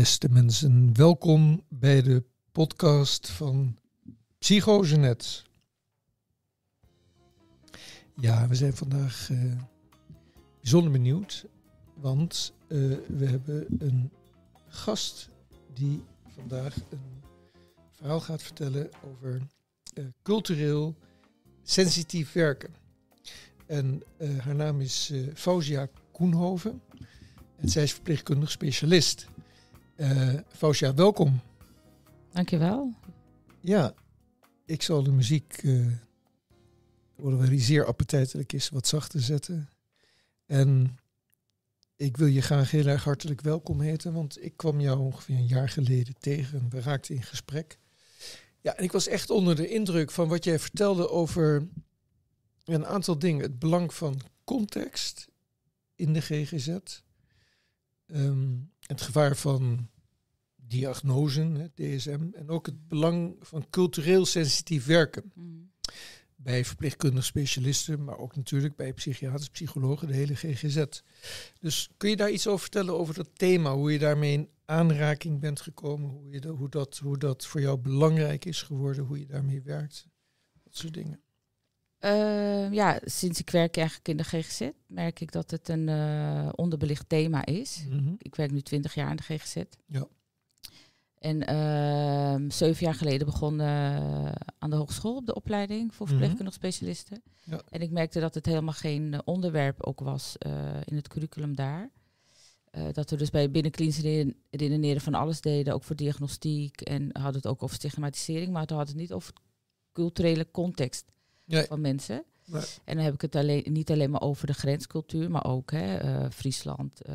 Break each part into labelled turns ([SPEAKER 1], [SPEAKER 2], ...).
[SPEAKER 1] Beste mensen, welkom bij de podcast van Psychogenet. Ja, we zijn vandaag eh, bijzonder benieuwd, want eh, we hebben een gast die vandaag een verhaal gaat vertellen over eh, cultureel sensitief werken. En haar naam is Fauzia Koenhoven en zij is verpleegkundig specialist. Uh, eh, Dank welkom.
[SPEAKER 2] Dankjewel.
[SPEAKER 1] Ja, ik zal de muziek, uh, eh, we zeer appetijtelijk is, wat zachter zetten. En ik wil je graag heel erg hartelijk welkom heten, want ik kwam jou ongeveer een jaar geleden tegen. We raakten in gesprek. Ja, en ik was echt onder de indruk van wat jij vertelde over een aantal dingen. Het belang van context in de GGZ. Ehm, het gevaar van diagnosen, DSM, en ook het belang van cultureel sensitief werken. Mm. Bij verpleegkundige specialisten, maar ook natuurlijk bij psychiaters, psychologen, de hele GGZ. Dus kun je daar iets over vertellen over dat thema, hoe je daarmee in aanraking bent gekomen, hoe, je de, hoe, dat, hoe dat voor jou belangrijk is geworden, hoe je daarmee werkt, dat soort dingen?
[SPEAKER 2] Ehm, ja, sinds ik werk eigenlijk in de GGZ merk ik dat het een eh, onderbelicht thema is. Mhm. Ik werk nu twintig jaar in de GGZ. Ja. En ehm, zeven jaar geleden begon eh, aan de hogeschool op de opleiding voor mhm. verpleegkundig specialisten. En ik merkte dat het helemaal geen eh, onderwerp ook was eh, in het curriculum daar. dat we dus bij binnenklinische redeneren van alles deden, ook voor diagnostiek. En hadden het ook over stigmatisering, maar we hadden het niet over culturele context van mensen. En dan heb ik het alleen, niet alleen maar over de grenscultuur, maar ook hè, uh, Friesland, eh,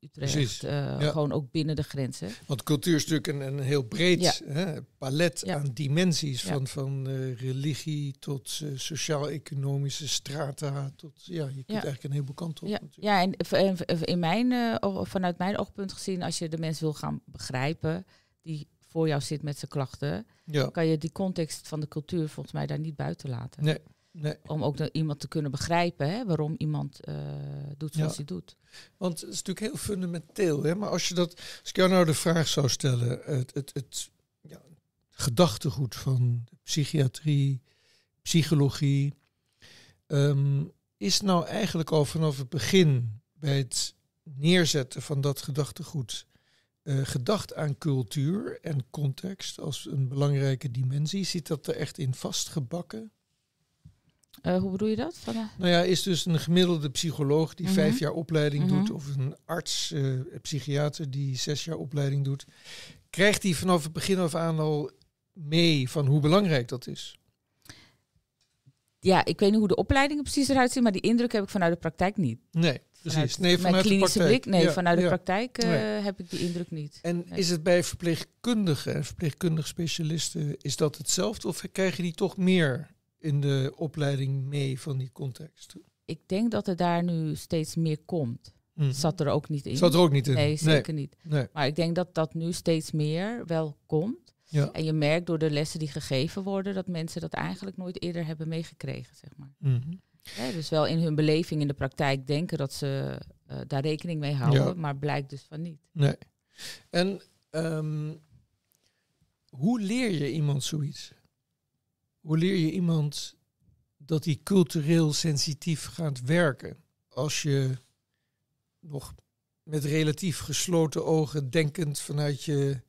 [SPEAKER 2] Utrecht. Eh, gewoon ook binnen de grenzen.
[SPEAKER 1] Want cultuur is natuurlijk een, heel breed hè, palet aan dimensies. Van, van religie tot sociaal-economische strata. Tot, ja, je kunt eigenlijk een heleboel kant op. Ja,
[SPEAKER 2] ja en, in mijn, vanuit mijn oogpunt gezien, als je de mens wil gaan begrijpen die voor jou zit met zijn klachten, dan kan je die context van de cultuur volgens mij daar niet buiten laten. Nee. Nee. Om ook iemand te kunnen begrijpen hè, waarom iemand eh, doet zoals hij doet.
[SPEAKER 1] Want het is natuurlijk heel fundamenteel. Hè? Maar als, je dat, als ik jou nou de vraag zou stellen, het, het, het ja, gedachtegoed van psychiatrie, psychologie, um, is nou eigenlijk al vanaf het begin bij het neerzetten van dat gedachtegoed eh, gedacht aan cultuur en context als een belangrijke dimensie? Zit dat er echt in vastgebakken?
[SPEAKER 2] Eh, hoe bedoel je dat?
[SPEAKER 1] Van, eh, Nou ja, is dus een gemiddelde psycholoog die mhm. vijf jaar opleiding mhm. doet, of een arts, eh, psychiater die zes jaar opleiding doet, krijgt die vanaf het begin af aan al mee van hoe belangrijk dat is?
[SPEAKER 2] Ja, ik weet niet hoe de opleidingen precies eruit zien, maar die indruk heb ik vanuit de praktijk niet. Nee, precies. Vanuit, nee, vanuit de praktijk. Blik, nee, vanuit de praktijk heb ik die indruk niet. En is het
[SPEAKER 1] bij verpleegkundigen en verpleegkundig specialisten, is dat hetzelfde of krijgen die toch meer in de opleiding mee van die context.
[SPEAKER 2] Ik denk dat er daar nu steeds meer komt. Mhm. Zat er ook niet in. Zat er ook niet in. Nee, zeker niet. Maar ik denk dat dat nu steeds meer wel komt. Ja. En je merkt door de lessen die gegeven worden dat mensen dat eigenlijk nooit eerder hebben meegekregen, zeg maar. Mhm. dus wel in hun beleving in de praktijk denken dat ze eh, daar rekening mee houden, maar blijkt dus van niet.
[SPEAKER 1] Nee. En ehm, hoe leer je iemand zoiets? Hoe leer je iemand dat hij cultureel sensitief gaat werken als je nog met relatief gesloten ogen denkend vanuit je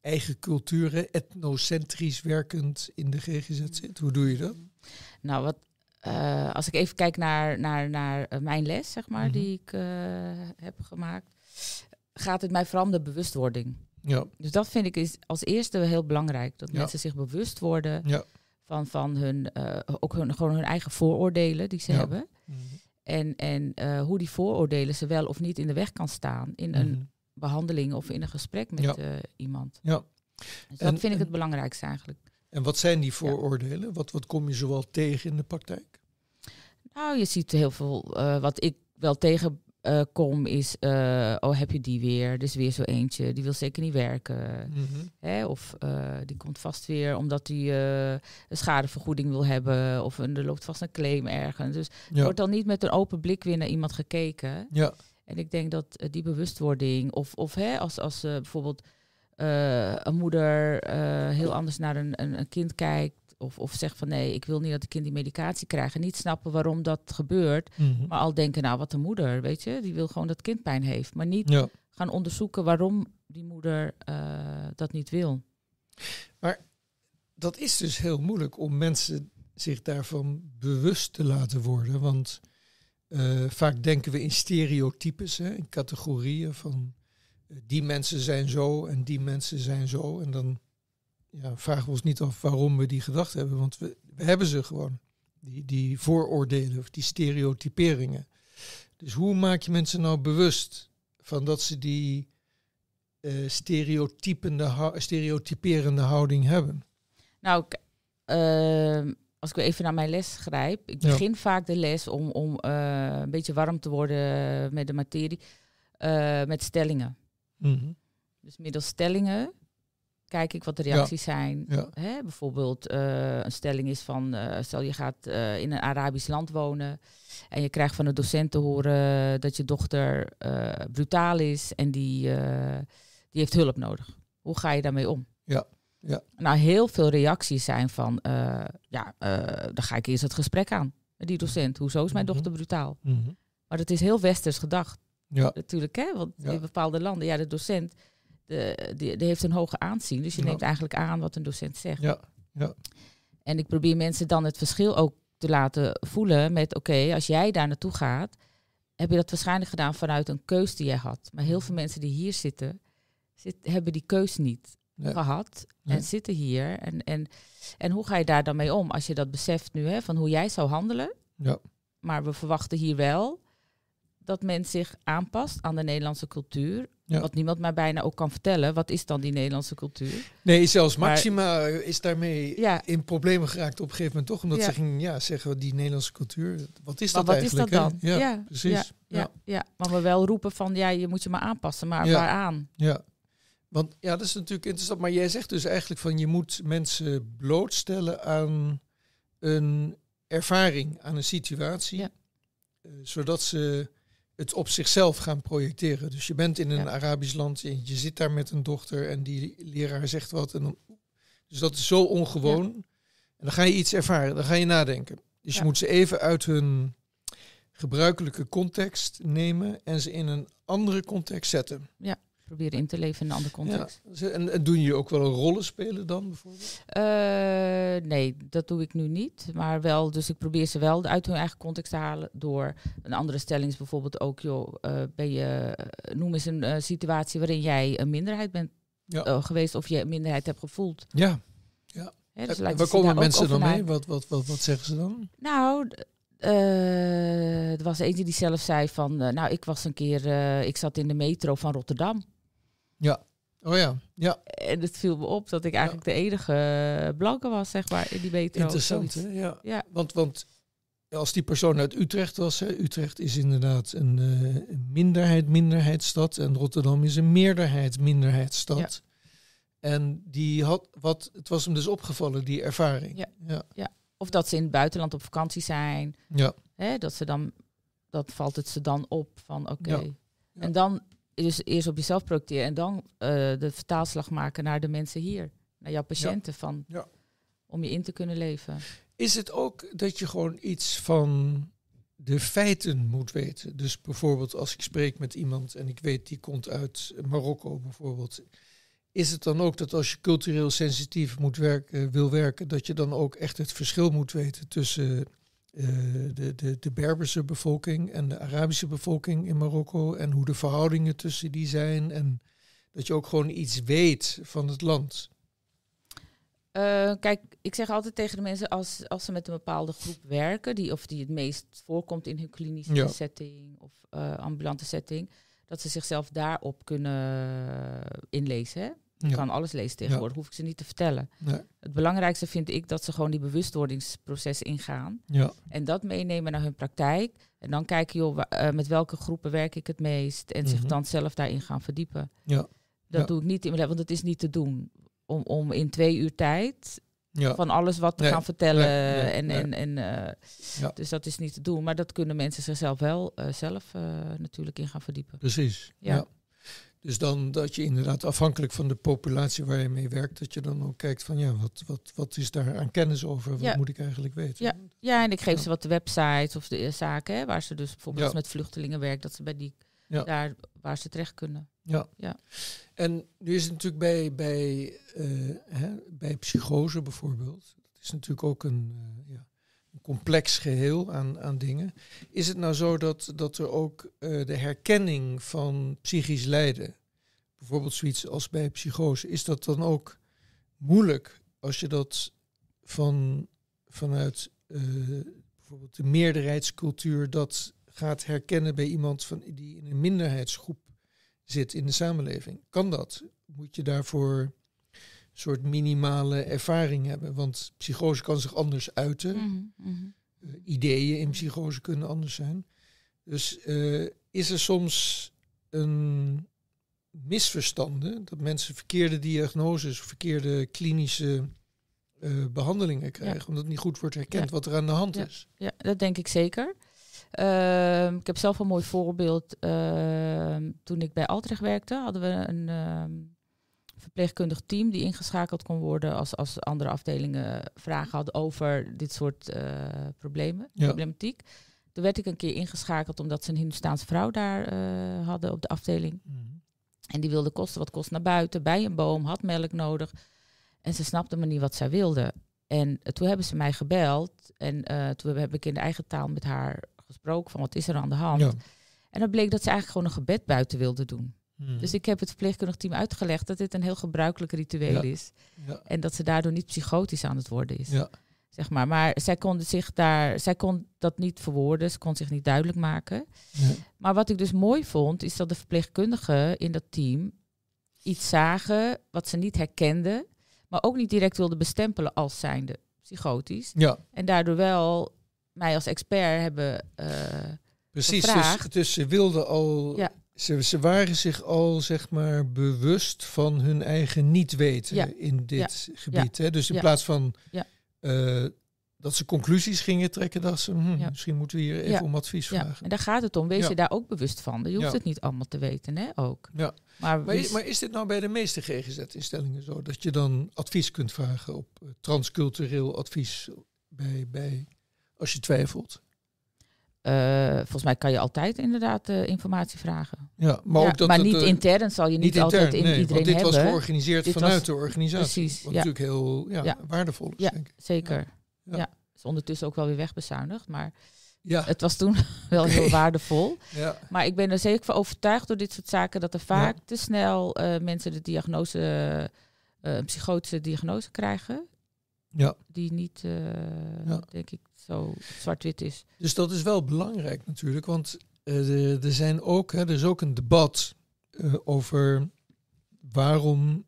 [SPEAKER 1] eigen culturen, etnocentrisch werkend in de GGZ mm. zit? Hoe doe je dat?
[SPEAKER 2] Nou, wat, eh, als ik even kijk naar, naar, naar eh, mijn les, zeg maar, mhm. die ik eh, heb gemaakt, gaat het mij vooral de bewustwording. Ja. Dus dat vind ik is als eerste heel belangrijk. Dat mensen zich bewust worden ja van, van hun, eh, ook hun, gewoon hun eigen vooroordelen die ze hebben. Mhm. En, en eh, hoe die vooroordelen ze wel of niet in de weg kan staan in een mhm. behandeling of in een gesprek met eh, iemand. Ja. Dus dat vind ik het belangrijkste eigenlijk.
[SPEAKER 1] En wat zijn die vooroordelen? Wat, wat kom je zoal tegen in de praktijk?
[SPEAKER 2] Nou, je ziet heel veel wat ik wel tegen eh, kom is, eh, oh heb je die weer, dus weer zo eentje, die wil zeker niet werken. Mhm. Hè? Of eh, die komt vast weer omdat hij een schadevergoeding wil hebben, of er loopt vast een claim ergens. Dus er wordt dan niet met een open blik weer naar iemand gekeken. Ja. En ik denk dat die bewustwording, of, of hè, als, als bijvoorbeeld een moeder heel anders naar een, een kind kijkt of, of zegt van nee, ik wil niet dat de kind die medicatie krijgt. En niet snappen waarom dat gebeurt. Mhm. Maar al denken, nou wat de moeder, weet je. Die wil gewoon dat kind pijn heeft. Maar niet gaan onderzoeken waarom die moeder eh, dat niet wil. Maar dat is dus heel
[SPEAKER 1] moeilijk om mensen zich daarvan bewust te laten worden. Want eh, vaak denken we in stereotypes, hè, in categorieën van eh, die mensen zijn zo en die mensen zijn zo. En dan ja, vragen we ons niet af waarom we die gedacht hebben, want we, we hebben ze gewoon. Die, die vooroordelen of die stereotyperingen. Dus hoe maak je mensen nou bewust van dat ze die eh, stereotypende, stereotyperende houding hebben?
[SPEAKER 2] Nou, uh, als ik even naar mijn les grijp. Ik begin vaak de les om, om eh, een beetje warm te worden met de materie, eh, met stellingen. Mhm. Dus middels stellingen kijk ik wat de reacties zijn. Hè, bijvoorbeeld eh, een stelling is van, eh, stel je gaat eh, in een Arabisch land wonen en je krijgt van een docent te horen dat je dochter brutaal is en die, die heeft hulp nodig. Hoe ga je daarmee om? Ja. Ja. Nou, heel veel reacties zijn van, ja, dan ga ik eerst het gesprek aan. Die docent, hoezo is mijn mhm. dochter brutaal? Mhm. Maar dat is heel westers gedacht. Ja. Natuurlijk, hè? Want in bepaalde landen, ja, de docent de, die, die, heeft een hoge aanzien. Dus je neemt eigenlijk aan wat een docent zegt. Ja. Ja. En ik probeer mensen dan het verschil ook te laten voelen met oké, als jij daar naartoe gaat, heb je dat waarschijnlijk gedaan vanuit een keus die jij had. Maar heel veel mhm. mensen die hier zitten, zit, hebben die keus niet gehad en zitten hier. En, en, en hoe ga je daar dan mee om als je dat beseft nu, hè, van hoe jij zou handelen? Ja. Maar we verwachten hier wel dat men zich aanpast aan de Nederlandse cultuur, wat niemand mij bijna ook kan vertellen. Wat is dan die Nederlandse cultuur? Nee, zelfs Maxima
[SPEAKER 1] is daarmee in problemen geraakt op een gegeven moment toch. Omdat ze ging ja, zeggen, die Nederlandse cultuur, wat is dat eigenlijk? Wat is dat dan? Ja, precies. Ja,
[SPEAKER 2] ja. maar we wel roepen van, ja, je moet je maar aanpassen. Maar waaraan?
[SPEAKER 1] Ja. Want ja, dat is natuurlijk interessant. Maar jij zegt dus eigenlijk van, je moet mensen blootstellen aan een ervaring, aan een situatie. Eh, zodat ze het op zichzelf gaan projecteren. Dus je bent in een Arabisch land, je, je zit daar met een dochter en die leraar zegt wat. En dus dat is zo ongewoon. En dan ga je iets ervaren, dan ga je nadenken. Dus je moet ze even uit hun gebruikelijke context nemen en ze in een andere context zetten. Ja
[SPEAKER 2] proberen in te leven in een andere context.
[SPEAKER 1] En, doen je ook wel een rollen spelen dan bijvoorbeeld?
[SPEAKER 2] Eh, nee, dat doe ik nu niet. Maar wel, dus ik probeer ze wel uit hun eigen context te halen door een andere stelling bijvoorbeeld ook, joh, eh, ben je, eh, noem eens een situatie waarin jij een minderheid bent geweest of je een minderheid hebt gevoeld. Ja, ja. Dus en, waar komen mensen dan mee?
[SPEAKER 1] Wat, wat, wat, wat zeggen ze dan?
[SPEAKER 2] Nou, er was eentje die zelf zei van, nou ik was een keer, ik zat in de metro van Rotterdam. Ja. Oh ja, ja. En het viel me op dat ik eigenlijk de enige eh, blanke was, zeg maar, in die metro. Interessant,
[SPEAKER 1] Ja. ja. Want, want als die persoon uit Utrecht was, hè, Utrecht is inderdaad een eh, minderheid, minderheidsstad. En Rotterdam is een meerderheid, minderheidsstad.
[SPEAKER 2] En die had wat, het was hem dus opgevallen, die ervaring. Ja. ja. Of dat ze in het buitenland op vakantie zijn. Ja. Hè, dat ze dan, dat valt het ze dan op van oké. En dan dus eerst op jezelf projecteren en dan eh, de vertaalslag maken naar de mensen hier, naar jouw patiënten, Van, ja. om je in te kunnen leven.
[SPEAKER 1] Is het ook dat je gewoon iets van de feiten moet weten? Dus bijvoorbeeld als ik spreek met iemand en ik weet die komt uit Marokko bijvoorbeeld. Is het dan ook dat als je cultureel sensitief moet werken, wil werken, dat je dan ook echt het verschil moet weten tussen eh, de, de, de Berberse bevolking en de Arabische bevolking in Marokko en hoe de verhoudingen tussen die zijn en dat je ook gewoon iets weet van het land?
[SPEAKER 2] Eh, kijk, ik zeg altijd tegen de mensen als, als ze met een bepaalde groep werken, die, of die het meest voorkomt in hun klinische setting of eh, ambulante setting, dat ze zichzelf daarop kunnen inlezen. Hè? Ik kan alles lezen tegenwoordig, hoef ik ze niet te vertellen. Het belangrijkste vind ik dat ze gewoon die bewustwordingsproces ingaan. Ja. En dat meenemen naar hun praktijk. En dan kijken, joh, eh, met welke groepen werk ik het meest. En zich mhm. dan zelf daarin gaan verdiepen. Ja. Dat doe ik niet in mijn want het is niet te doen. Om, om in twee uur tijd van alles wat te gaan vertellen. en, en, en, eh, Dus dat is niet te doen. Maar dat kunnen mensen zichzelf wel eh, zelf natuurlijk in gaan verdiepen. Precies, ja.
[SPEAKER 1] Dus dan dat je inderdaad afhankelijk van de populatie waar je mee werkt, dat je dan ook kijkt van ja, wat, wat, wat is daar aan kennis over? Wat moet ik eigenlijk weten? Ja,
[SPEAKER 2] ja en ik geef ze wat de websites of de eh, zaken, hè, waar ze dus bijvoorbeeld met vluchtelingen werkt, dat ze bij die daar waar ze terecht kunnen.
[SPEAKER 1] Ja. ja. En nu is het natuurlijk bij, bij, eh, hè, bij psychose bijvoorbeeld, dat is natuurlijk ook een. Eh, ja een complex geheel aan, aan dingen. Is het nou zo dat, dat er ook eh, de herkenning van psychisch lijden, bijvoorbeeld zoiets als bij psychose, is dat dan ook moeilijk als je dat van, vanuit eh, bijvoorbeeld de meerderheidscultuur dat gaat herkennen bij iemand van, die in een minderheidsgroep zit in de samenleving? Kan dat? Moet je daarvoor soort minimale ervaring hebben. Want psychose kan zich anders uiten. Mhm, mhm. Eh, ideeën in psychose kunnen anders zijn. Dus eh, is er soms een misverstanden dat mensen verkeerde diagnoses, verkeerde klinische eh, behandelingen krijgen, omdat niet goed wordt herkend wat er aan de hand is?
[SPEAKER 2] Ja, dat denk ik zeker. Ehm, ik heb zelf een mooi voorbeeld. Ehm, toen ik bij Altrecht werkte, hadden we een ehm, verpleegkundig team die ingeschakeld kon worden als, als andere afdelingen vragen hadden over dit soort eh, problemen, ja. problematiek. Toen werd ik een keer ingeschakeld omdat ze een Hindoestaanse vrouw daar eh, hadden op de afdeling. Mhm. En die wilde kosten wat kost naar buiten, bij een boom, had melk nodig. En ze snapte me niet wat zij wilde. En eh, toen hebben ze mij gebeld en toen heb ik in de eigen taal met haar gesproken van wat is er aan de hand. Ja. En dan bleek dat ze eigenlijk gewoon een gebed buiten wilde doen. Hmm. Dus ik heb het verpleegkundig team uitgelegd dat dit een heel gebruikelijk ritueel is. Ja. En dat ze daardoor niet psychotisch aan het worden is. Ja. Zeg maar. maar zij kon, zich daar, zij kon dat niet verwoorden, ze kon zich niet duidelijk maken. Maar wat ik dus mooi vond, is dat de verpleegkundigen in dat team iets zagen wat ze niet herkenden, maar ook niet direct wilden bestempelen als zijnde psychotisch. Ja. En daardoor wel mij als expert hebben. Uh, Precies, dus,
[SPEAKER 1] dus ze wilden al ja. Ze, waren zich al, zeg maar, bewust van hun eigen niet weten in dit gebied. Hè? Dus in plaats van eh, dat ze conclusies gingen trekken, dat ze hm, misschien moeten we hier even om advies vragen. En daar gaat het om. Wees je daar ook bewust van. Je hoeft het niet allemaal
[SPEAKER 2] te weten, hè? Ook. Ja. Maar, is, maar is
[SPEAKER 1] dit nou bij de meeste GGZ-instellingen zo? Dat je dan advies kunt vragen op eh, transcultureel
[SPEAKER 2] advies bij, bij als je twijfelt? Eh, volgens mij kan je altijd inderdaad eh, informatie vragen. Ja, maar, ook dat maar niet eh, intern zal je niet, altijd in nee, iedereen want dit was georganiseerd vanuit de organisatie. Precies, wat natuurlijk heel ja, waardevol is, Zeker. Ja. is ondertussen ook wel weer wegbezuinigd, maar het was toen wel heel okay. waardevol. Maar ik ben er zeker van overtuigd door dit soort zaken dat er vaak te snel mensen de diagnose, psychotische diagnose krijgen. Ja. Die niet, eh, denk ik, zo zwart-wit is. Dus dat is wel belangrijk
[SPEAKER 1] natuurlijk, want eh, er, zijn ook, hè, er is ook een debat eh, over waarom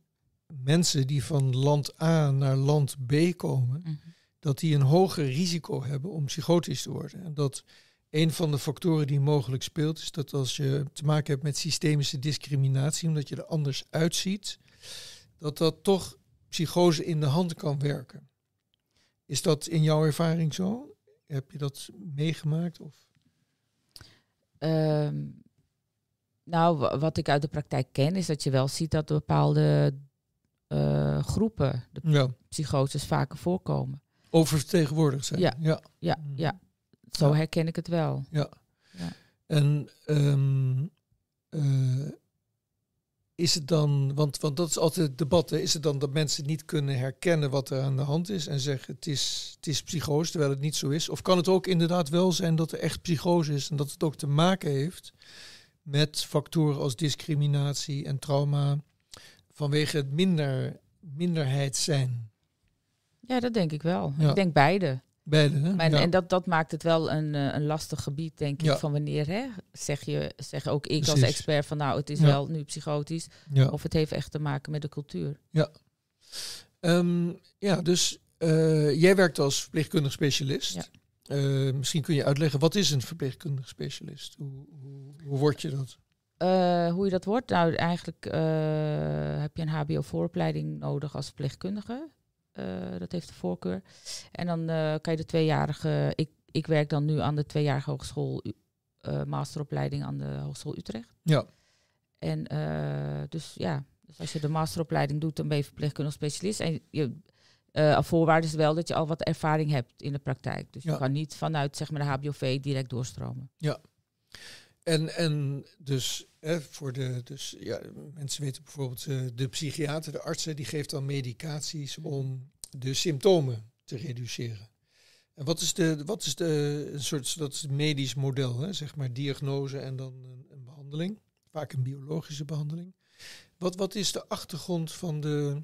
[SPEAKER 1] mensen die van land A naar land B komen, mhm. dat die een hoger risico hebben om psychotisch te worden. En dat een van de factoren die mogelijk speelt, is dat als je te maken hebt met systemische discriminatie, omdat je er anders uitziet, dat dat toch psychose in de hand kan werken.
[SPEAKER 2] Is dat in jouw ervaring zo? Heb je dat meegemaakt? Of? Ehm, nou, wat ik uit de praktijk ken, is dat je wel ziet dat bepaalde eh, groepen, de psychoses, vaker voorkomen. Oververtegenwoordigd zijn. Ja, ja. ja, mm. zo herken ik het wel. Ja. ja. En ehm, eh, is het
[SPEAKER 1] dan, want, want dat is altijd het debat, hè, is het dan dat mensen niet kunnen herkennen wat er aan de hand is en zeggen het is, het is psychose, terwijl het niet zo is? Of kan het ook inderdaad wel zijn dat er echt psychose is en dat het ook te maken heeft met factoren als discriminatie en trauma vanwege het minder, minderheid zijn?
[SPEAKER 2] Ja, dat denk ik wel. Ik denk beide. Beide, hè? Maar, En dat, dat maakt het wel een, eh, een lastig gebied, denk ik, van wanneer hè? Zeg, je, zeg ook ik als expert van nou, het is wel nu psychotisch. Of het heeft echt te maken met de cultuur.
[SPEAKER 1] Ja, ehm, ja dus eh, jij werkt als verpleegkundig specialist. Eh, misschien kun je uitleggen, wat is een verpleegkundig
[SPEAKER 2] specialist? Hoe, hoe, word je dat? hoe je dat wordt? Nou, eigenlijk heb je een hbo-vooropleiding nodig als verpleegkundige. Eh, dat heeft de voorkeur. En dan eh, kan je de tweejarige. Ik, ik werk dan nu aan de tweejarige hogeschool eh, masteropleiding aan de Hogeschool Utrecht. Ja. En dus ja, dus als je de masteropleiding doet, dan ben je verpleegkundig specialist. En je, voorwaarde is wel dat je al wat ervaring hebt in de praktijk. Dus je kan niet vanuit zeg maar, de HBOV direct doorstromen.
[SPEAKER 1] Ja. En, en dus, hè, voor de, dus ja, mensen weten bijvoorbeeld, uh, de psychiater, de artsen, die geeft dan medicaties om de symptomen te reduceren. En wat is de, wat is de een soort, dat medisch model, hè, zeg maar diagnose en dan een, een, behandeling, vaak een biologische behandeling. Wat, wat is de achtergrond van de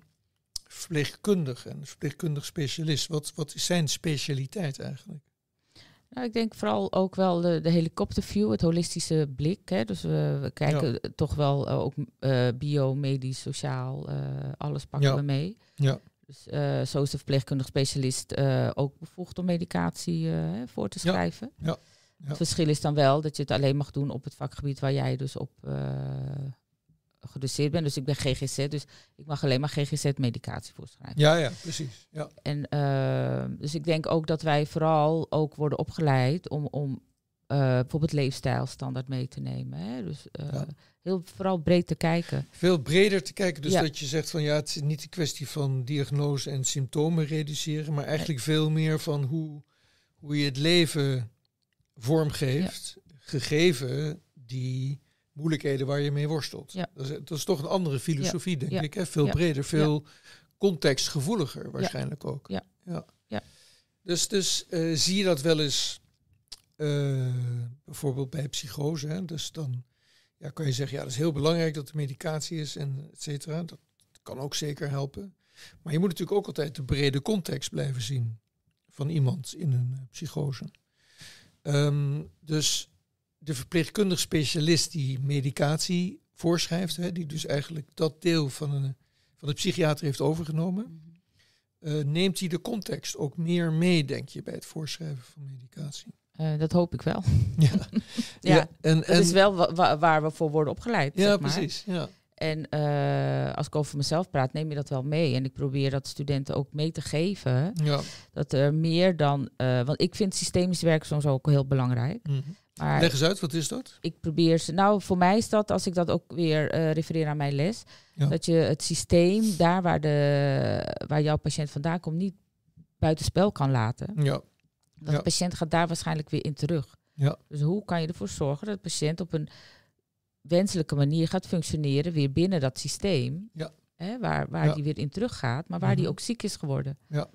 [SPEAKER 1] verpleegkundige en de verpleegkundig specialist? Wat, wat is zijn specialiteit eigenlijk?
[SPEAKER 2] Nou, ik denk vooral ook wel de, de helikopterview, het holistische blik. Hè? Dus we, we kijken toch wel eh, ook uh, bio, medisch, sociaal, eh, alles pakken we mee. Ja. Dus zo is de verpleegkundig specialist ook bevoegd om medicatie voor te schrijven. Ja. Het verschil is dan wel dat je het alleen mag doen op het vakgebied waar jij dus op gedoseerd ben. Dus ik ben GGZ, dus ik mag alleen maar GGZ-medicatie voorschrijven.
[SPEAKER 1] Ja, ja, precies.
[SPEAKER 2] Ja. En, ehm, dus ik denk ook dat wij vooral ook worden opgeleid om, om uh, bijvoorbeeld leefstijlstandaard mee te nemen. Hè? Dus eh, heel vooral breed te kijken. Veel breder
[SPEAKER 1] te kijken. Dus dat je zegt van ja, het is niet de kwestie van diagnose en symptomen reduceren, maar eigenlijk veel meer van hoe, hoe je het leven vormgeeft, gegeven die moeilijkheden waar je mee worstelt. Dat, is, toch een andere filosofie, denk ik. Hè? Veel breder, veel contextgevoeliger waarschijnlijk ook. Ja. Ja. Dus, dus eh, zie je dat wel eens eh, bijvoorbeeld bij psychose. Hè? Dus dan ja, kan je zeggen, ja, dat is heel belangrijk dat er medicatie is en et cetera. Dat kan ook zeker helpen. Maar je moet natuurlijk ook altijd de brede context blijven zien van iemand in een eh, psychose. Ehm, dus de verpleegkundig specialist die medicatie voorschrijft, hè, die dus eigenlijk dat deel van, een, van de psychiater heeft overgenomen, mhm. eh, neemt hij de context
[SPEAKER 2] ook meer mee, denk je, bij het voorschrijven van medicatie? Eh, dat hoop ik wel. Ja, ja, en, dat is wel waar we voor worden opgeleid. Ja, zeg maar. precies. Ja. En eh, als ik over mezelf praat, neem je dat wel mee. En ik probeer dat studenten ook mee te geven. Ja. Dat er meer dan. want ik vind systemisch werk soms ook heel belangrijk. Mhm. Leg eens uit, wat is dat? Ik probeer ze. Nou, voor mij is dat, als ik dat ook weer eh, refereer aan mijn les, dat je het systeem daar waar, de, waar jouw patiënt vandaan komt, niet buitenspel kan laten. Ja. Want de patiënt gaat daar waarschijnlijk weer in terug. Ja. Dus hoe kan je ervoor zorgen dat de patiënt op een wenselijke manier gaat functioneren, weer binnen dat systeem, ja. hè, waar, waar die weer in terug gaat, maar waar die mhm. ook ziek is geworden. Ja.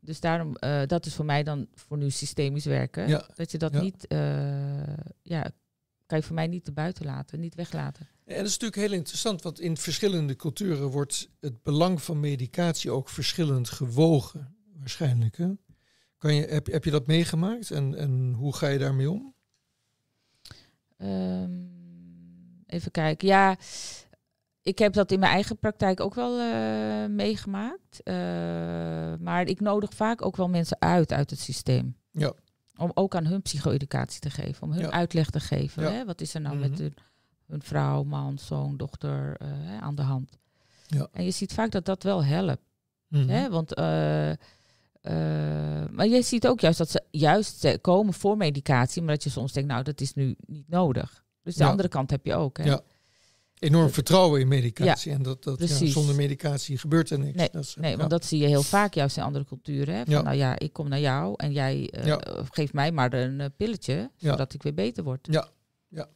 [SPEAKER 2] Dus daarom, uh, dat is voor mij dan voor nu systemisch werken. Dat je dat niet, eh, ja, kan je voor mij niet te buiten laten, niet weglaten.
[SPEAKER 1] En dat is natuurlijk heel interessant, want in verschillende culturen wordt het belang van medicatie ook verschillend gewogen, waarschijnlijk. Hè? Kan je, heb, heb je dat meegemaakt en, en hoe ga je daarmee om?
[SPEAKER 2] Ehm, even kijken, ja ik heb dat in mijn eigen praktijk ook wel eh, meegemaakt. Eh, maar ik nodig vaak ook wel mensen uit uit het systeem. Ja. Om ook aan hun psycho-educatie te geven, om hun uitleg te geven. Hè? Wat is er nou mhm. met hun, hun, vrouw, man, zoon, dochter eh, aan de hand? Ja. En je ziet vaak dat dat wel helpt. Mm Want, maar je ziet ook juist dat ze juist komen voor medicatie, maar dat je soms denkt, nou dat is nu niet nodig. Dus de andere kant heb je ook. Hè? Ja enorm vertrouwen in medicatie. en dat, dat zonder medicatie gebeurt er niks. Nee, dat is, nee want dat zie je heel vaak juist in andere culturen. Hè? Van, nou ja, ik kom naar jou en jij eh, geeft mij maar een eh, pilletje, zodat ik weer beter word.
[SPEAKER 1] Ja, ja.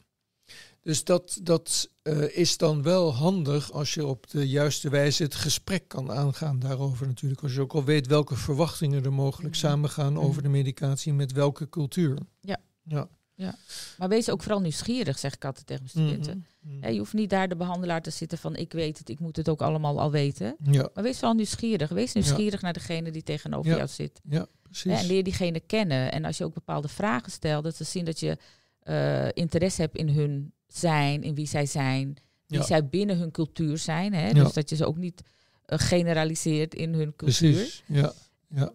[SPEAKER 1] Dus dat, dat eh, is dan wel handig als je op de juiste wijze het gesprek kan aangaan daarover natuurlijk. Als je ook al weet welke verwachtingen er mogelijk mhm. samengaan over mhm. de medicatie met welke cultuur. Ja. ja.
[SPEAKER 2] Ja. Maar wees ook vooral nieuwsgierig, zeg ik altijd tegen mijn mhm. studenten. Mhm. Je hoeft niet daar de behandelaar te zitten van ik weet het, ik moet het ook allemaal al weten. Maar wees vooral nieuwsgierig. Wees nieuwsgierig naar degene die tegenover jou zit. Ja, precies. En leer diegene kennen. En als je ook bepaalde vragen stelt, dat ze zien dat je eh, interesse hebt in hun zijn, in wie zij zijn, wie zij binnen hun cultuur zijn. Hè? Dus dat je ze ook niet eh, generaliseert in hun cultuur. Precies, ja. ja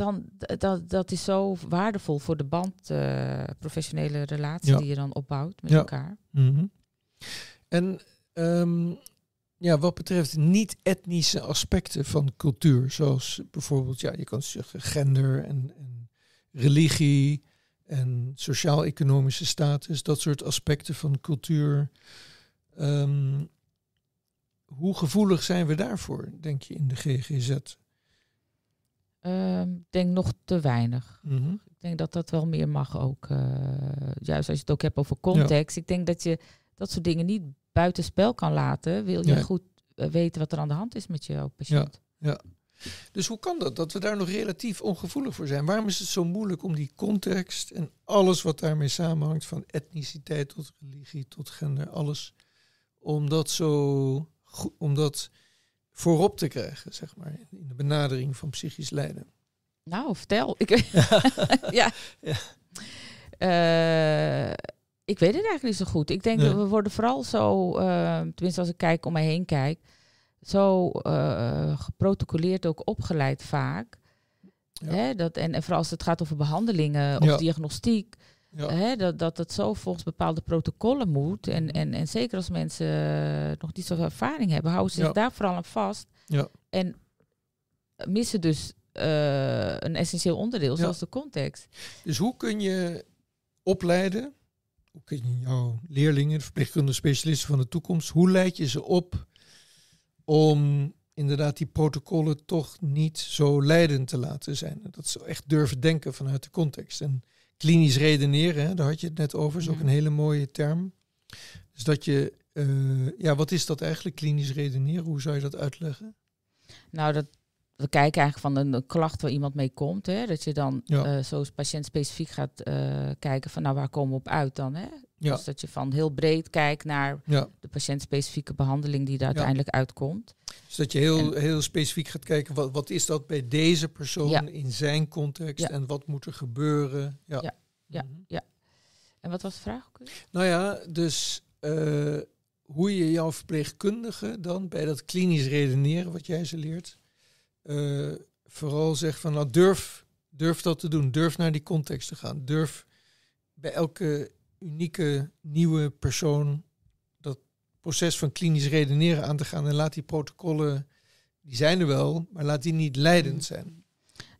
[SPEAKER 2] dan, dat, dat is zo waardevol voor de band, eh, professionele relatie die je dan opbouwt met elkaar. Mhm. En ehm,
[SPEAKER 1] ja, wat betreft niet-etnische aspecten van cultuur, zoals bijvoorbeeld, ja, je kan zeggen gender en, en religie en sociaal-economische status, dat soort aspecten van cultuur. Ehm, hoe gevoelig zijn we daarvoor, denk je, in de GGZ?
[SPEAKER 2] Ehm, ik denk nog te weinig. Mhm. Ik denk dat dat wel meer mag ook. Eh, juist als je het ook hebt over context. Ik denk dat je dat soort dingen niet buitenspel kan laten. Wil je goed eh, weten wat er aan de hand is met je
[SPEAKER 1] patiënt. Ja. ja. Dus hoe kan dat? Dat we daar nog relatief ongevoelig voor zijn. Waarom is het zo moeilijk om die
[SPEAKER 2] context en alles wat daarmee samenhangt, van
[SPEAKER 1] etniciteit tot religie tot gender, alles, omdat zo, omdat voorop te krijgen, zeg maar, in de benadering van psychisch lijden?
[SPEAKER 2] Nou, vertel. Ik, ja. ja. Eh, ik weet het eigenlijk niet zo goed. Ik denk dat we worden vooral zo, eh, tenminste als ik kijk om mij heen kijk, zo uh, geprotocoleerd ook opgeleid vaak. Hè, dat, en, en vooral als het gaat over behandelingen of diagnostiek. Ja. Hè, dat, dat het zo volgens bepaalde protocollen moet. En, mhm. en, en zeker als mensen eh, nog niet zoveel ervaring hebben, houden ze zich daar vooral aan vast. En missen dus eh, een essentieel onderdeel, zoals de context. Dus hoe kun je opleiden
[SPEAKER 1] hoe kun je jouw leerlingen, verpleegkundige specialisten van de toekomst, hoe leid je ze op om inderdaad die protocollen toch niet zo leidend te laten zijn? Dat ze echt durven denken vanuit de context. En klinisch redeneren, hè, daar had je het net over, is ook een hele mooie term. Dus dat je, eh, ja, wat is dat eigenlijk, klinisch redeneren? Hoe zou je dat uitleggen?
[SPEAKER 2] Nou, dat we kijken eigenlijk van een, klacht waar iemand mee komt. Hè? Dat je dan ja. uh, eh, zo patiëntspecifiek gaat eh, kijken van nou waar komen we op uit dan. Hè? Dus dat je van heel breed kijkt naar de patiëntspecifieke behandeling die er uiteindelijk uitkomt.
[SPEAKER 1] Dus dat je heel, heel specifiek gaat kijken wat, wat is dat bij deze persoon in zijn context en wat moet er gebeuren. Ja, ja,
[SPEAKER 2] ja. Mhm. En wat was de vraag?
[SPEAKER 1] Nou ja, dus... Eh, hoe je jouw verpleegkundige dan bij dat klinisch redeneren wat jij ze leert, eh, vooral zeg van nou durf, durf dat te doen, durf naar die context te gaan, durf bij elke unieke nieuwe persoon dat proces van klinisch redeneren aan te gaan en laat die protocollen, die zijn er wel, maar laat die niet leidend mm-hmm. zijn.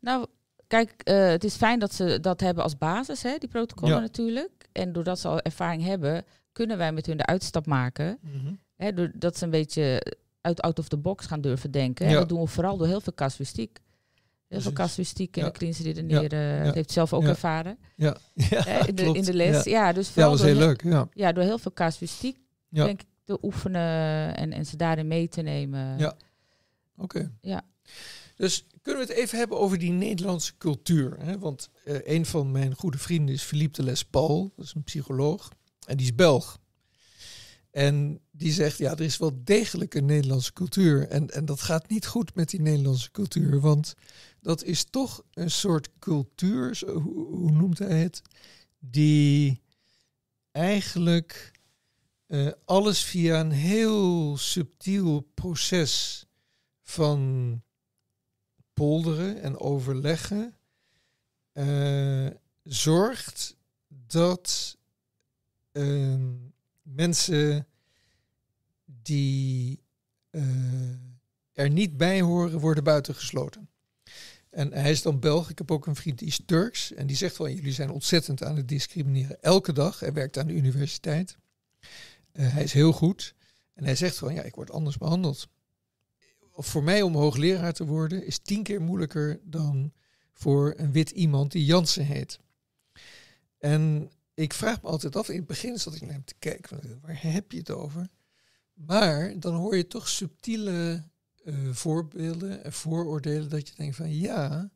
[SPEAKER 2] Nou, kijk, eh, het is fijn dat ze dat hebben als basis, hè, die protocollen natuurlijk. En doordat ze al ervaring hebben, kunnen wij met hun de uitstap maken. Mm -hmm. Hè, doordat ze een beetje uit out of the box gaan durven denken. En dat doen we vooral door heel veel casuïstiek. Heel veel casuïstiek en de klinische redeneren. Ja. Dat eh, heeft zelf ook ervaren. Ja. in, de, in de les. Ja, dus vooral dat was heel leuk. Ja. ja, door heel veel casuïstiek denk ik te oefenen en, en ze daarin mee te nemen. Ja, oké. Ja.
[SPEAKER 1] Dus kunnen we het even hebben over die Nederlandse cultuur? Hè? Want uh, een van mijn goede vrienden is Philippe de Les Paul. Dat is een psycholoog. En die is Belg. En die zegt, ja, er is wel degelijk een Nederlandse cultuur. En, en dat gaat niet goed met die Nederlandse cultuur, want dat is toch een soort cultuur, hoe, hoe, noemt hij het, die eigenlijk eh, alles via een heel subtiel proces van polderen en overleggen eh, zorgt dat mensen die eh, er niet bij horen, worden buitengesloten. En hij is dan Belg. Ik heb ook een vriend die is Turks. En die zegt van jullie zijn ontzettend aan het discrimineren. Elke dag. Hij werkt aan de universiteit. Eh, hij is heel goed. En hij zegt van ja, ik word anders behandeld. Voor mij om hoogleraar te worden is tien keer moeilijker dan voor een wit iemand die Jansen heet. En ik vraag me altijd af, in het begin zat ik naar hem te kijken, waar heb je het over? Maar dan hoor je toch subtiele eh, voorbeelden en vooroordelen dat je denkt van ja,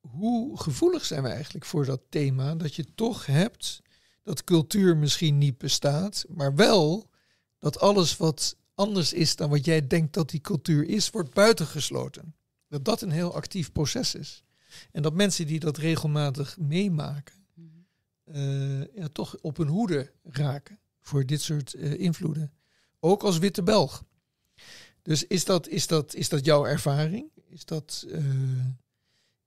[SPEAKER 1] hoe gevoelig zijn we eigenlijk voor dat thema dat je toch hebt dat cultuur misschien niet bestaat, maar wel dat alles wat anders is dan wat jij denkt dat die cultuur is, wordt buitengesloten. Dat dat een heel actief proces is. En dat mensen die dat regelmatig meemaken, eh, ja, toch op hun hoede raken voor dit soort eh, invloeden. Ook als witte Belg. Dus is dat, is dat, is dat jouw ervaring? Is dat eh,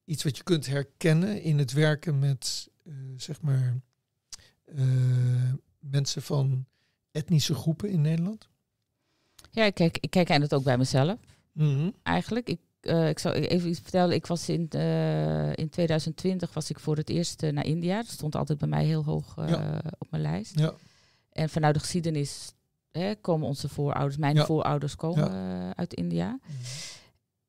[SPEAKER 1] iets wat je kunt herkennen in het werken met, zeg maar, mensen van etnische groepen in Nederland?
[SPEAKER 2] Ja, ik kijk, ik kijk aan het ook bij mezelf. Mhm. Eigenlijk, ik eh, ik zal even iets vertellen. Ik was in, eh, in 2020 was ik voor het eerst eh, naar India. Dat stond altijd bij mij heel hoog op mijn lijst. Ja. En vanuit de geschiedenis hè, komen onze voorouders, mijn voorouders komen uit India. Mhm.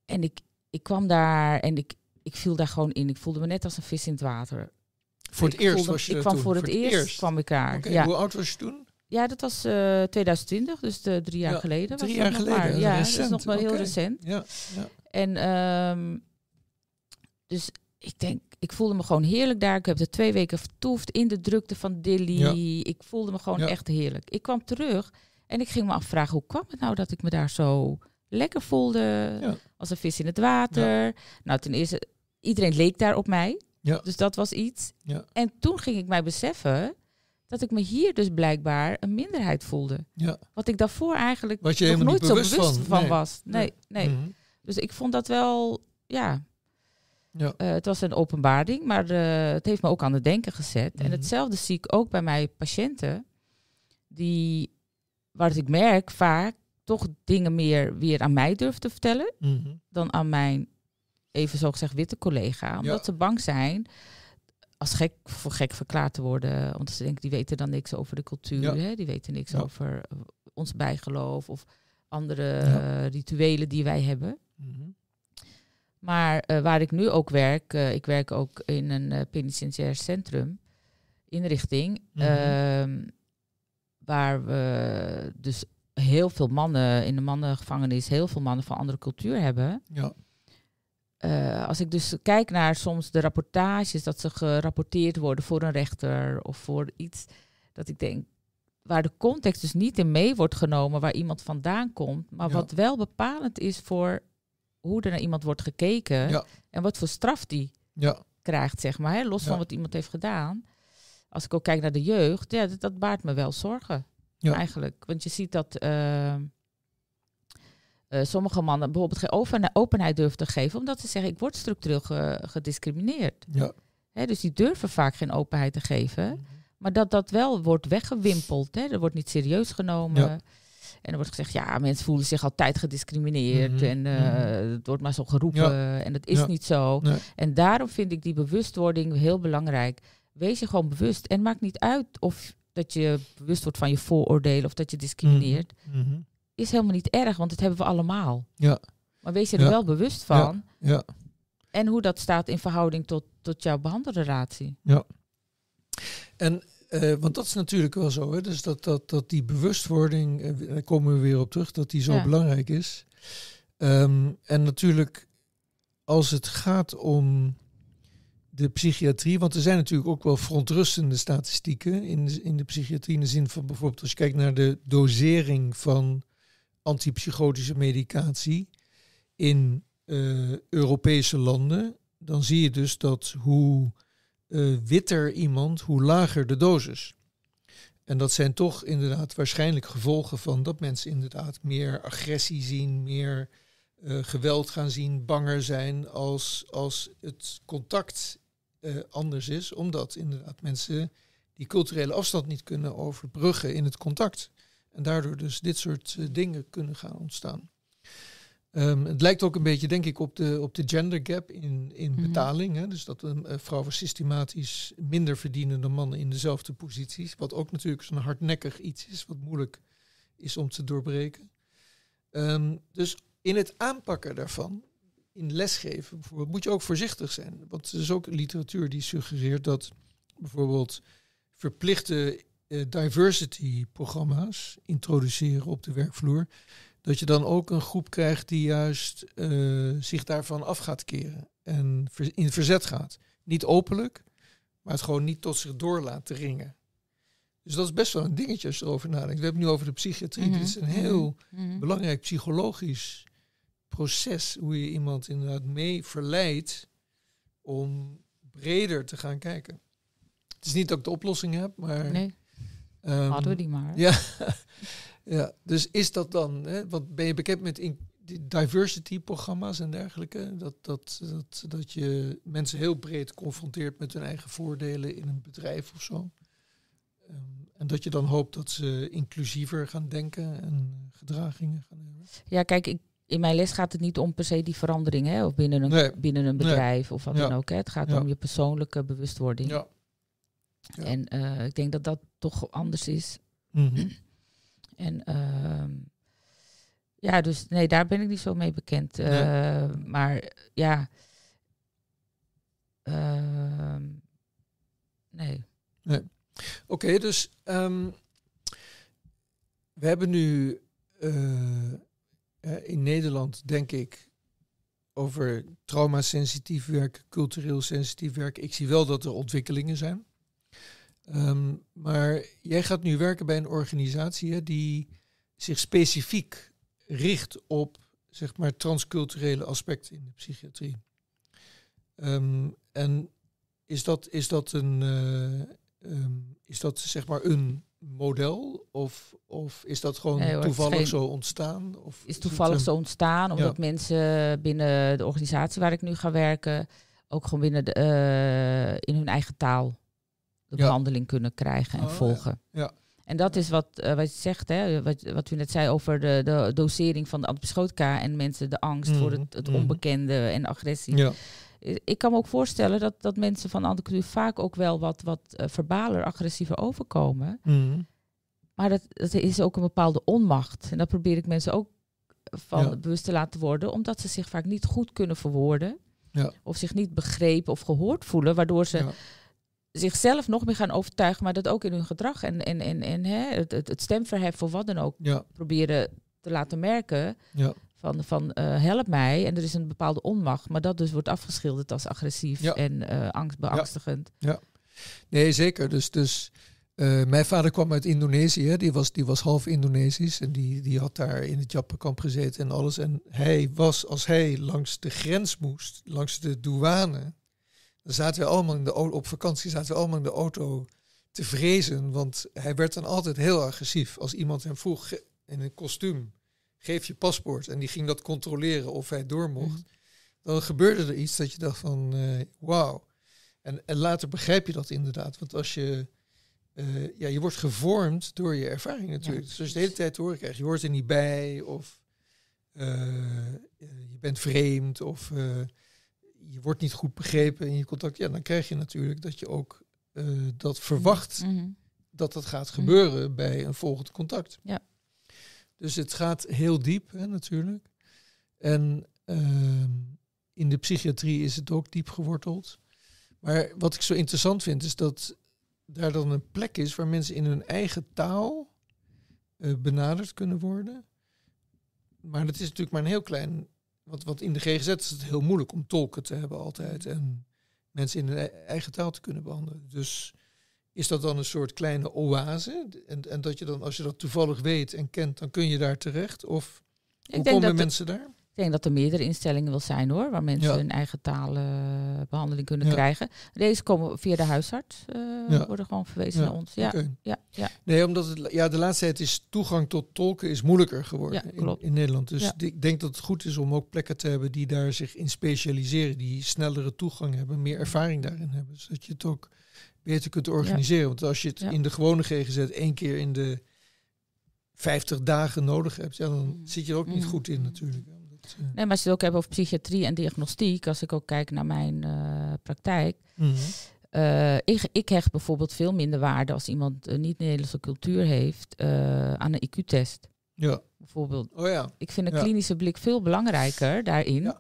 [SPEAKER 2] En ik, ik kwam daar en ik, ik viel daar gewoon in. Ik voelde me net als een vis in het water. Voor het eerst voelde, was je Ik kwam toen. voor het, eerst, kwam ik daar. Hoe oud was je toen? Ja, dat was uh, 2020, dus drie jaar geleden. Drie was jaar geleden, ja, dat is nog wel heel recent. Ja, ja. En ehm, dus ik denk, ik voelde me gewoon heerlijk daar. Ik heb er twee weken vertoefd in de drukte van Dilly. Ik voelde me gewoon echt heerlijk. Ik kwam terug en ik ging me afvragen, hoe kwam het nou dat ik me daar zo lekker voelde? Als een vis in het water. Nou, ten eerste, iedereen leek daar op mij. Dus dat was iets. En toen ging ik mij beseffen dat ik me hier dus blijkbaar een minderheid voelde. Wat ik daarvoor eigenlijk nog nooit zo bewust van, was. Nee, nee. Mhm. Dus ik vond dat wel, ja. ja. Eh, het was een openbaarding, maar het heeft me ook aan het denken gezet. En mhm. hetzelfde zie ik ook bij mijn patiënten, die, waar ik merk vaak, toch dingen meer weer aan mij durven te vertellen mhm. dan aan mijn, even zo gezegd, witte collega. Omdat ze bang zijn als gek voor gek verklaard te worden. Omdat ze denken, die weten dan niks over de cultuur. Hè? Die weten niks over eh, ons bijgeloof of andere rituelen die wij hebben. Mhm. Maar eh, waar ik nu ook werk, eh, ik werk ook in een uh, penitentiair centrum, inrichting, mhm. ehm, waar we dus heel veel mannen in de mannengevangenis, heel veel mannen van andere cultuur hebben. Ja. als ik dus kijk naar soms de rapportages dat ze gerapporteerd worden voor een rechter of voor iets dat ik denk waar de context dus niet in mee wordt genomen waar iemand vandaan komt, maar wat wel bepalend is voor hoe er naar iemand wordt gekeken en wat voor straf die krijgt, zeg maar. Los van wat iemand heeft gedaan. Als ik ook kijk naar de jeugd, ja, dat, baart me wel zorgen. Eigenlijk. Want je ziet dat eh, eh, sommige mannen bijvoorbeeld geen openheid durven te geven, omdat ze zeggen: ik word structureel gediscrimineerd. Hè, dus die durven vaak geen openheid te geven. Mhm. Maar dat dat wel wordt weggewimpeld. Hè? Dat wordt niet serieus genomen. En er wordt gezegd, ja, mensen voelen zich altijd gediscrimineerd. Mhm. En mhm. Eh, het wordt maar zo geroepen. En dat is niet zo. En daarom vind ik die bewustwording heel belangrijk. Wees je gewoon bewust. En maakt niet uit of dat je bewust wordt van je vooroordelen of dat je discrimineert. Mhm. Is helemaal niet erg, want dat hebben we allemaal. Ja. Maar wees je er wel bewust van. Ja. En hoe dat staat in verhouding tot, tot jouw behandelrelatie. Ja. En eh,
[SPEAKER 1] want dat is natuurlijk wel zo. Hè? Dus dat, dat, dat die bewustwording, eh, daar komen we weer op terug, dat die zo belangrijk is. Ehm, en natuurlijk, als het gaat om de psychiatrie, want er zijn natuurlijk ook wel verontrustende statistieken in de, in de psychiatrie. In de zin van bijvoorbeeld als je kijkt naar de dosering van antipsychotische medicatie in eh, Europese landen, dan zie je dus dat hoe eh, witter iemand, hoe lager de dosis. En dat zijn toch inderdaad waarschijnlijk gevolgen van dat mensen inderdaad meer agressie zien, meer eh, geweld gaan zien, banger zijn als, als het contact eh, anders is, omdat inderdaad mensen die culturele afstand niet kunnen overbruggen in het contact. En daardoor dus dit soort dingen kunnen gaan ontstaan. Ehm, het lijkt ook een beetje, denk ik, op de, op de gender gap in, in mhm. betaling. Hè? Dus dat ehm, eh, vrouwen systematisch minder verdienen dan mannen in dezelfde posities. Wat ook natuurlijk zo'n hardnekkig iets is, wat moeilijk is om te doorbreken. Ehm, dus in het aanpakken daarvan, in lesgeven bijvoorbeeld, moet je ook voorzichtig zijn. Want er is ook literatuur die suggereert dat bijvoorbeeld verplichte eh, diversity programma's introduceren op de werkvloer dat je dan ook een groep krijgt die juist eh, zich daarvan af gaat keren en in verzet gaat. Niet openlijk, maar het gewoon niet tot zich door laat ringen. Dus dat is best wel een dingetje als je erover nadenkt. We hebben het nu over de psychiatrie. Mm Dit is een mhm. heel mhm. belangrijk psychologisch proces hoe je iemand inderdaad mee verleidt om breder te gaan kijken. Het is niet dat ik de oplossing heb, maar. Nee. Ehm, Hadden we die maar. Ja. Ja, dus is dat dan, hè, want ben je bekend met in diversity programma's en dergelijke? Dat, dat, dat, dat je mensen heel breed confronteert met hun eigen voordelen in een bedrijf of zo? Ehm, en dat je dan hoopt dat ze inclusiever gaan denken en gedragingen gaan
[SPEAKER 2] hebben? Ja, kijk, ik, in mijn les gaat het niet om per se die veranderingen of binnen een, binnen een bedrijf of wat dan ook. Hè. Het gaat om je persoonlijke bewustwording. Ja. En eh, ik denk dat dat toch anders is. Mm en ehm, ja, dus nee, daar ben ik niet zo mee bekend. Eh, maar ja. Ehm, nee. nee. Oké,
[SPEAKER 1] dus ehm, we hebben nu eh, eh, in Nederland, denk ik, over traumasensitief werk, cultureel sensitief werk. Ik zie wel dat er ontwikkelingen zijn. Ehm, maar jij gaat nu werken bij een organisatie hè, die zich specifiek richt op zeg maar, transculturele aspecten in de psychiatrie. Ehm, en is dat, is dat, een, eh, ehm, is dat zeg maar een model? Of, of is dat gewoon toevallig zo ontstaan? Of is toevallig zo ontstaan omdat
[SPEAKER 2] mensen binnen de organisatie waar ik nu ga werken ook gewoon binnen de, eh, in hun eigen taal de behandeling kunnen krijgen en oh, volgen. ja. En dat is wat, eh, wat je zegt, hè, wat, wat u net zei over de, de dosering van de antipsychotica en mensen de angst voor mhm. het, het, mhm. onbekende en agressie. Ja. Eh, ik kan me ook voorstellen dat, dat mensen van andere cultuur vaak ook wel wat, wat eh, verbaler, agressiever overkomen. Mm. Maar dat, dat is ook een bepaalde onmacht. En dat probeer ik mensen ook van bewust te laten worden, omdat ze zich vaak niet goed kunnen verwoorden. Ja. Of zich niet begrepen of gehoord voelen, waardoor ze zichzelf nog meer gaan overtuigen, maar dat ook in hun gedrag en, en, en, en hè, het, het, stemverhef of wat dan ook proberen te laten merken. Van, van eh, help mij. En er is een bepaalde onmacht, maar dat dus wordt afgeschilderd als agressief en uh, eh, angstbeangstigend.
[SPEAKER 1] Ja. nee zeker. Dus, dus eh, mijn vader kwam uit Indonesië, die was, die was half Indonesisch en die, die had daar in het Jappenkamp gezeten en alles. En hij was, als hij langs de grens moest, langs de douane, dan zaten we allemaal in de op vakantie zaten we allemaal in de auto te vrezen. Want hij werd dan altijd heel agressief. Als iemand hem vroeg in een kostuum, geef je paspoort. En die ging dat controleren of hij door mocht. Mhm. Dan gebeurde er iets dat je dacht van, uh, wauw. En, later begrijp je dat inderdaad. Want als je... Eh, ja, je wordt gevormd door je ervaring natuurlijk. Ja. Dus de hele tijd horen krijgt, je hoort er niet bij of eh, je bent vreemd of je wordt niet goed begrepen in je contact, ja, dan krijg je natuurlijk dat je ook eh, dat mm-hmm. verwacht mm-hmm. dat dat gaat mm-hmm. gebeuren bij een volgend contact. Ja. Dus het gaat heel diep hè, natuurlijk. En ehm, in de psychiatrie is het ook diep geworteld. Maar wat ik zo interessant vind is dat daar dan een plek is waar mensen in hun eigen taal eh, benaderd kunnen worden. Maar dat is natuurlijk maar een heel klein want, wat in de GGZ is het heel moeilijk om tolken te hebben altijd. En mensen in hun e-, eigen taal te kunnen behandelen. Dus is dat dan een soort kleine oase? En, en dat je dan, als je dat toevallig weet en kent, dan kun je daar terecht? Of
[SPEAKER 2] hoe komen mensen daar? Ik denk dat er meerdere instellingen wil zijn hoor, waar mensen hun eigen taalbehandeling kunnen krijgen. Deze komen via de huisarts, eh, worden gewoon verwezen naar ons. Ja.
[SPEAKER 1] Ja. Nee, omdat het, ja, de laatste tijd is toegang tot tolken is moeilijker geworden in, Nederland. Dus ik denk dat het goed is om ook plekken te hebben die daar zich in specialiseren, die snellere toegang hebben, meer ervaring daarin hebben. Zodat je het ook beter kunt organiseren. Want als je het in de gewone GGZ één keer in de 50 dagen nodig hebt, dan mm. zit je er ook niet mm.
[SPEAKER 2] goed in natuurlijk. Nee, maar als je het ook hebt over psychiatrie en diagnostiek, als ik ook kijk naar mijn eh, praktijk. Mhm. Eh, ik, ik hecht bijvoorbeeld veel minder waarde als iemand een eh, niet-Nederlandse cultuur heeft aan een IQ-test. Ja. Bijvoorbeeld. Oh ja. Ik vind een klinische blik veel belangrijker daarin.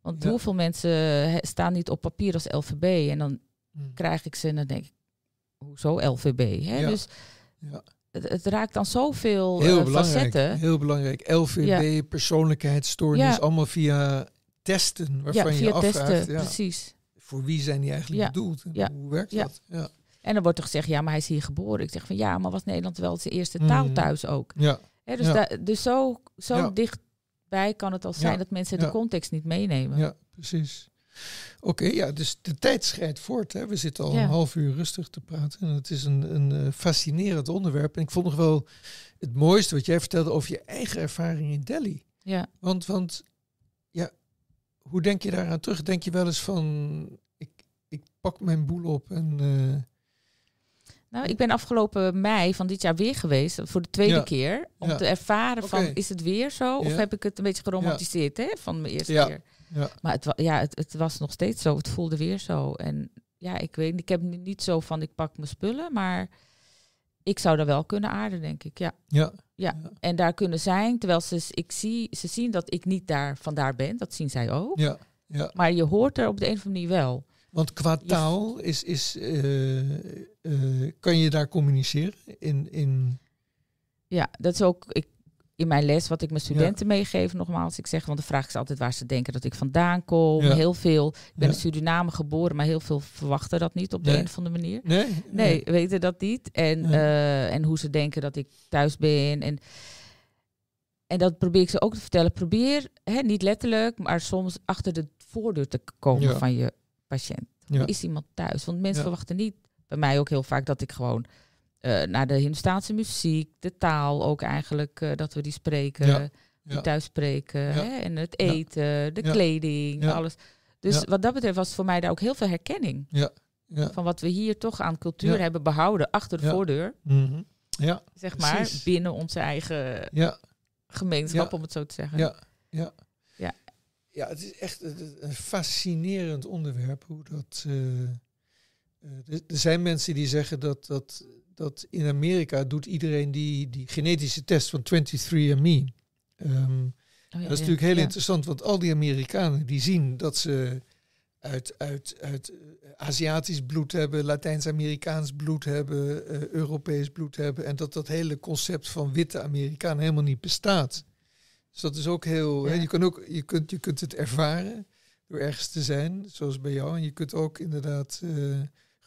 [SPEAKER 2] Want hoeveel mensen staan niet op papier als LVB en dan mhm. krijg ik ze en dan denk ik, hoezo LVB? Hè? Dus ja het, raakt dan zoveel heel eh, facetten. Heel belangrijk. LVB,
[SPEAKER 1] ja. persoonlijkheidsstoornis, allemaal via testen waarvan ja, je afvraagt. Testen, precies. Voor wie zijn die eigenlijk bedoeld? En hoe werkt dat?
[SPEAKER 2] Ja. En dan wordt er gezegd, ja, maar hij is hier geboren. Ik zeg van ja, maar was Nederland wel zijn eerste taal mm. thuis ook? Ja. dus, daar dus zo, zo dichtbij kan het al zijn dat mensen de context niet meenemen. Ja, precies. Oké,
[SPEAKER 1] ja, dus de tijd schrijft voort. Hè. We zitten al een half uur rustig te praten. En het is een, een eh, fascinerend onderwerp. En ik vond nog wel het mooiste wat jij vertelde over je eigen ervaring in Delhi. Ja. Want, want ja, hoe denk je daaraan terug? Denk je wel eens van, ik, ik pak mijn boel op en... Eh,
[SPEAKER 2] nou, ik ben afgelopen mei van dit jaar weer geweest, voor de tweede keer, om te ervaren van, is het weer zo? Of heb ik het een beetje geromantiseerd hè, van mijn eerste keer? Ja. Maar het, ja, het, het, was nog steeds zo. Het voelde weer zo. En ja, ik weet ik heb niet zo van ik pak mijn spullen, maar ik zou daar wel kunnen aarden, denk ik. Ja. Ja. ja. En daar kunnen zijn, terwijl ze, ik zie, ze zien dat ik niet daar vandaar ben. Dat zien zij ook. Ja. Ja. Maar je hoort er op de een of andere manier wel.
[SPEAKER 1] Want qua taal is, is, eh, eh, kan je daar communiceren in, in...
[SPEAKER 2] Ja, dat is ook. Ik in mijn les, wat ik mijn studenten meegeef, nogmaals, ik zeg, want de vraag is altijd waar ze denken dat ik vandaan kom. Heel veel, ik ben in Suriname geboren, maar heel veel verwachten dat niet op de een of andere manier. Nee, weten dat niet. En, eh, en hoe ze denken dat ik thuis ben. En, en dat probeer ik ze ook te vertellen. Probeer, hè, niet letterlijk, maar soms achter de voordeur te komen van je patiënt. Is iemand thuis? Want mensen verwachten niet bij mij ook heel vaak dat ik gewoon eh, naar de Hindustaanse muziek, de taal ook eigenlijk, eh, dat we die spreken, die thuis spreken. Hè? En het eten, de kleding, alles. Dus wat dat betreft was voor mij daar ook heel veel herkenning. Van wat we hier toch aan cultuur hebben behouden achter de voordeur. Mhm. ja, zeg maar, binnen onze eigen gemeenschap, om het zo te zeggen. Ja,
[SPEAKER 1] ja. ja. ja het is echt een fascinerend onderwerp hoe dat. Eh, er zijn mensen die zeggen dat, dat dat in Amerika doet iedereen die, die genetische test van 23andMe. Ehm,
[SPEAKER 2] dat is natuurlijk heel interessant,
[SPEAKER 1] want al die Amerikanen die zien dat ze uit, uit, uit eh, Aziatisch bloed hebben, Latijns-Amerikaans bloed hebben, eh, Europees bloed hebben. En dat dat hele concept van witte Amerikaan helemaal niet bestaat. Dus dat is ook heel. je, kan ook, je, kunt, je kunt het ervaren door ergens te zijn, zoals bij jou. En je kunt ook inderdaad. Eh,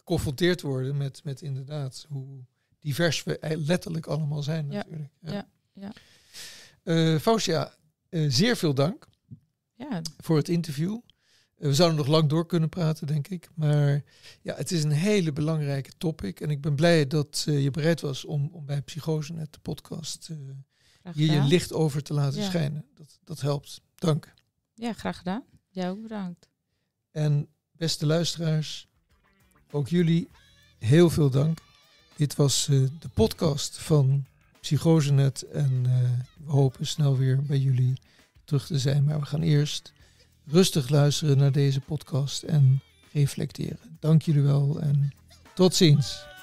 [SPEAKER 1] geconfronteerd worden met, met inderdaad hoe divers we e- letterlijk allemaal zijn natuurlijk. Ja, ja. ja, eh, eh, zeer veel dank ja. voor het interview. Eh, we zouden nog lang door kunnen praten, denk ik. Maar ja, het is een hele belangrijke topic. En ik ben blij dat je bereid was om, om bij Psychosenet, de podcast, hier je licht over te laten schijnen. Dat, dat helpt. Dank.
[SPEAKER 2] Ja, graag gedaan. Jij ook bedankt.
[SPEAKER 1] En beste luisteraars, ook jullie heel veel dank. Dit was eh, de podcast van Psychosenet. En eh, we hopen snel weer bij jullie terug te zijn. Maar we gaan eerst rustig luisteren naar deze podcast en reflecteren. Dank jullie wel en tot ziens.